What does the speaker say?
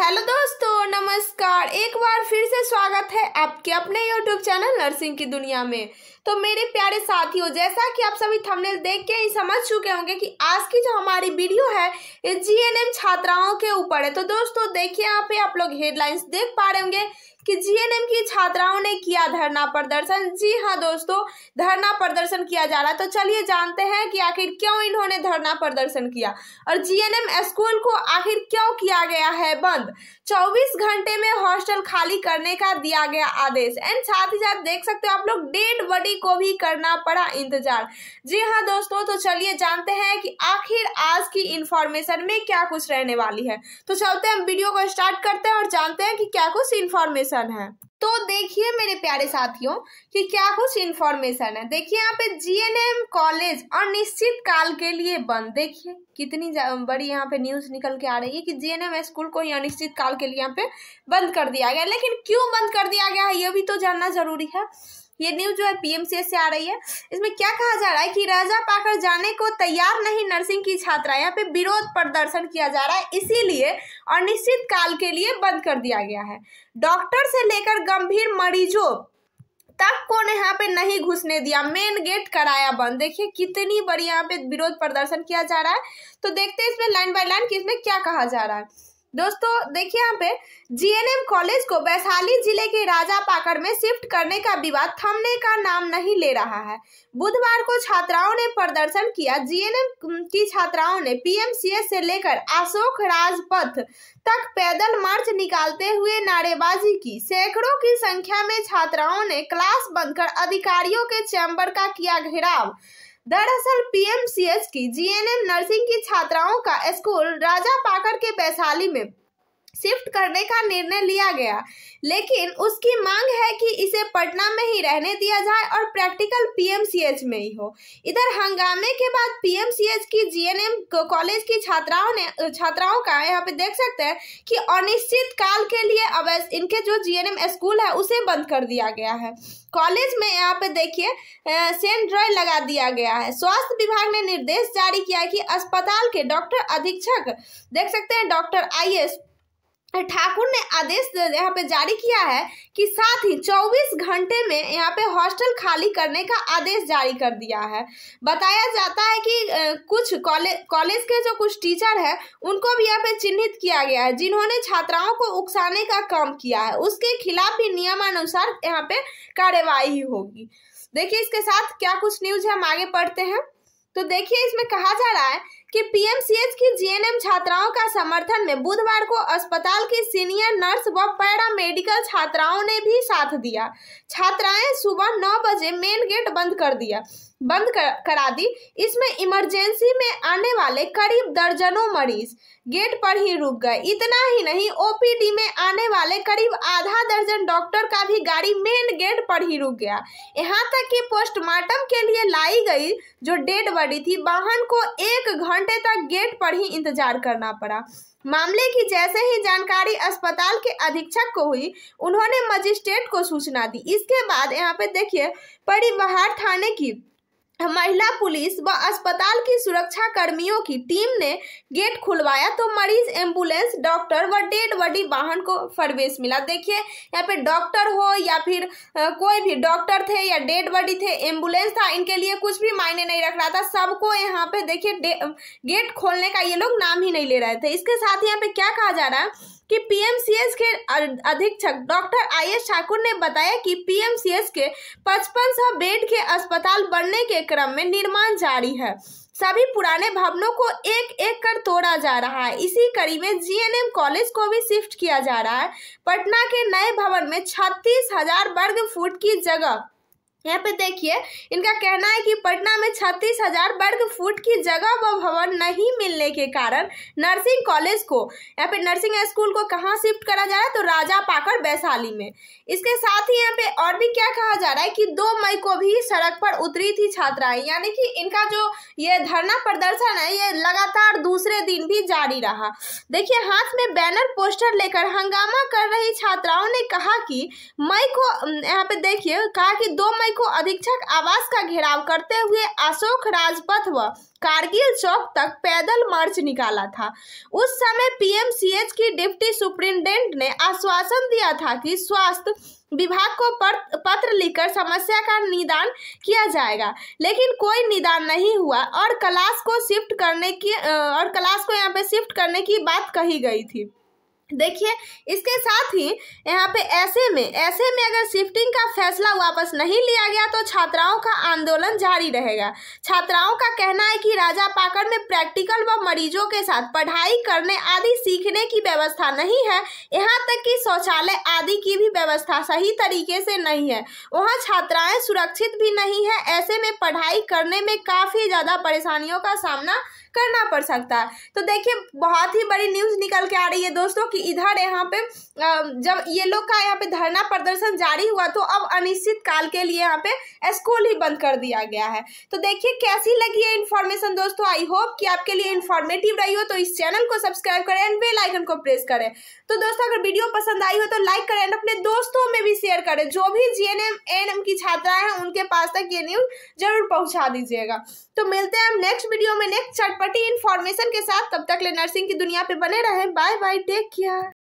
hello दोस्तों नमस्कार एक बार फिर से स्वागत है आपके अपने यूट्यूब चैनल नर्सिंग की दुनिया में तो मेरे प्यारे साथियों जैसा कि आप सभी थंबनेल देख के ही समझ चुके होंगे कि आज की जो हमारी वीडियो है ये जीएनएम छात्राओं के ऊपर है तो दोस्तों देखिए यहाँ पे आप लोग हेडलाइंस देख पा रहे होंगे कि जीएनएम की छात्राओं ने किया धरना प्रदर्शन जी हाँ दोस्तों धरना प्रदर्शन किया जा रहा है तो चलिए जानते हैं कि आखिर क्यों इन्होंने धरना प्रदर्शन किया और जीएनएम स्कूल को आखिर क्यों किया गया है बंद 24 घंटे में हॉस्टल खाली करने का दिया गया आदेश एंड साथ ही साथ देख सकते हो आप लोग डेड बॉडी को भी करना पड़ा इंतजार जी हाँ दोस्तों तो चलिए जानते हैं कि आखिर आज की इंफॉर्मेशन में क्या कुछ रहने वाली है तो चलते हम वीडियो को स्टार्ट करते हैं और जानते हैं कि क्या कुछ इन्फॉर्मेशन इन्फॉर्मेशन है तो देखिए मेरे प्यारे साथियों कि क्या कुछ इन्फॉर्मेशन है देखिए यहाँ पे जीएनएम कॉलेज अनिश्चित काल के लिए बंद देखिए कितनी बड़ी यहाँ पे न्यूज निकल के आ रही है कि जीएनएम स्कूल को ही अनिश्चित काल के लिए यहाँ पे बंद कर दिया गया लेकिन क्यों बंद कर दिया गया है ये भी तो जानना जरूरी है ये न्यूज जो है पीएमसीएस से आ रही है इसमें क्या कहा जा रहा है कि राजा पाकर जाने को तैयार नहीं नर्सिंग की छात्रा यहाँ पे विरोध प्रदर्शन किया जा रहा है इसीलिए अनिश्चित काल के लिए बंद कर दिया गया है डॉक्टर से लेकर गंभीर मरीजों तक को यहाँ पे नहीं घुसने दिया मेन गेट कराया बंद देखिए कितनी बड़ी यहाँ पे विरोध प्रदर्शन किया जा रहा है तो देखते हैं इसमें लाइन बाय लाइन कि इसमें क्या कहा जा रहा है दोस्तों देखिए यहाँ पे जीएनएम कॉलेज को वैशाली जिले के राजा पाकड़ में शिफ्ट करने का विवाद थमने का नाम नहीं ले रहा है बुधवार को छात्राओं ने प्रदर्शन किया जीएनएम की छात्राओं ने पीएमसीएस से लेकर अशोक राजपथ तक पैदल मार्च निकालते हुए नारेबाजी की सैकड़ों की संख्या में छात्राओं ने क्लास बंद कर अधिकारियों के चैम्बर का किया घेराव दरअसल पीएमसीएच की जीएनएम नर्सिंग की छात्राओं का स्कूल राजा पाकर के वैशाली में शिफ्ट करने का निर्णय लिया गया लेकिन उसकी मांग है कि इसे पटना में ही रहने दिया जाए और प्रैक्टिकल पीएमसीएच में ही हो इधर हंगामे के बाद पीएमसीएच की जीएनएम कॉलेज की छात्राओं ने छात्राओं का यहाँ पे देख सकते हैं कि अनिश्चित काल के लिए अब इनके जो जीएनएम स्कूल है उसे बंद कर दिया गया है कॉलेज में यहाँ पे देखिए सेंड्रॉय लगा दिया गया है स्वास्थ्य विभाग ने निर्देश जारी किया कि अस्पताल के डॉक्टर अधीक्षक देख सकते हैं डॉक्टर आई तो ठाकुर ने आदेश यहाँ पे जारी किया है कि साथ ही 24 घंटे में यहाँ पे हॉस्टल खाली करने का आदेश जारी कर दिया है बताया जाता है कि कुछ कॉलेज कॉलेज के जो कुछ टीचर है उनको भी यहाँ पे चिन्हित किया गया है जिन्होंने छात्राओं को उकसाने का काम किया है उसके खिलाफ भी नियमानुसार यहाँ पे कार्यवाही होगी देखिए इसके साथ क्या कुछ न्यूज है हम आगे पढ़ते हैं तो देखिए इसमें कहा जा रहा है कि पीएमसीएच की जीएनएम छात्राओं का समर्थन में बुधवार को अस्पताल की सीनियर नर्स व पैरा मेडिकल छात्राओं ने भी साथ दिया छात्राएं सुबह नौ बजे मेन गेट बंद कर दिया बंद कर, करा दी इसमें इमरजेंसी में आने वाले करीब दर्जनों मरीज गेट पर ही रुक गए इतना ही नहीं ओपीडी में आने वाले करीब आधा दर्जन डॉक्टर का भी गाड़ी मेन गेट पर ही रुक गया यहाँ तक कि पोस्टमार्टम के लिए लाई गई जो डेड बॉडी थी वाहन को एक घंटे घंटे तक गेट पर ही इंतजार करना पड़ा मामले की जैसे ही जानकारी अस्पताल के अधीक्षक को हुई उन्होंने मजिस्ट्रेट को सूचना दी इसके बाद यहाँ पे देखिए परिवहार थाने की महिला पुलिस व अस्पताल की सुरक्षा कर्मियों की टीम ने गेट खुलवाया तो मरीज एम्बुलेंस डॉक्टर व डेड बॉडी वाहन को प्रवेश मिला देखिए यहाँ पे डॉक्टर हो या फिर कोई भी डॉक्टर थे या डेड बॉडी थे एम्बुलेंस था इनके लिए कुछ भी मायने नहीं रख रहा था सबको यहाँ पे देखिए गेट खोलने का ये लोग नाम ही नहीं ले रहे थे इसके साथ यहाँ पे क्या कहा जा रहा है कि पीएमसीएस के अधीक्षक डॉक्टर आई एस ठाकुर ने बताया कि पीएमसीएस के पचपन सौ बेड के अस्पताल बनने के क्रम में निर्माण जारी है सभी पुराने भवनों को एक एक कर तोड़ा जा रहा है इसी कड़ी में जीएनएम कॉलेज को भी शिफ्ट किया जा रहा है पटना के नए भवन में छत्तीस हजार वर्ग फुट की जगह यहाँ पे देखिए इनका कहना है कि पटना में छत्तीस हजार वर्ग फुट की जगह व भवन नहीं मिलने के कारण नर्सिंग कॉलेज को या फिर नर्सिंग स्कूल को कहाँ शिफ्ट करा जा रहा है तो राजा पाकर वैशाली में इसके साथ ही यहाँ पे और भी क्या कहा जा रहा है कि दो मई को भी सड़क पर उतरी थी छात्राएं यानी कि इनका जो ये धरना प्रदर्शन है ये लगातार दूसरे दिन भी जारी रहा देखिए हाथ में बैनर पोस्टर लेकर हंगामा कर रही छात्राओं ने कहा कि मई को यहाँ पे देखिए कहा कि दो मई मई को अधीक्षक आवास का घेराव करते हुए अशोक राजपथ व कारगिल चौक तक पैदल मार्च निकाला था उस समय पीएमसीएच की डिप्टी सुप्रिंटेंडेंट ने आश्वासन दिया था कि स्वास्थ्य विभाग को पत्र लिखकर समस्या का निदान किया जाएगा लेकिन कोई निदान नहीं हुआ और क्लास को शिफ्ट करने की और क्लास को यहाँ पे शिफ्ट करने की बात कही गई थी देखिए इसके साथ ही यहाँ पे ऐसे में ऐसे में अगर शिफ्टिंग का फैसला वापस नहीं लिया गया तो छात्राओं का आंदोलन जारी रहेगा छात्राओं का कहना है कि राजा पाकर में प्रैक्टिकल व मरीजों के साथ पढ़ाई करने आदि सीखने की व्यवस्था नहीं है यहाँ तक कि शौचालय आदि की भी व्यवस्था सही तरीके से नहीं है वहाँ छात्राएँ सुरक्षित भी नहीं है ऐसे में पढ़ाई करने में काफ़ी ज़्यादा परेशानियों का सामना करना पड़ सकता है तो देखिए बहुत ही बड़ी न्यूज़ निकल के आ रही है दोस्तों कि इधर यहाँ पे जब ये लोग का यहाँ पे धरना प्रदर्शन जारी हुआ तो अब अनिश्चित काल के लिए यहाँ पे स्कूल ही बंद कर दिया गया है तो देखिए कैसी लगी है इन्फॉर्मेशन दोस्तों आई होप कि आपके लिए इन्फॉर्मेटिव रही हो तो इस चैनल को सब्सक्राइब करें एंड बेलाइकन को प्रेस करें तो दोस्तों अगर वीडियो पसंद आई हो तो लाइक करें एंड अपने दोस्तों में भी शेयर करें जो भी जीएनएम एन की छात्राएं हैं उनके पास तक ये न्यूज जरूर पहुंचा दीजिएगा तो मिलते हैं हम नेक्स्ट वीडियो में नेक्स्ट चटपटी इन्फॉर्मेशन के साथ तब तक ले नर्सिंग की दुनिया पे बने रहें बाय बाय टेक केयर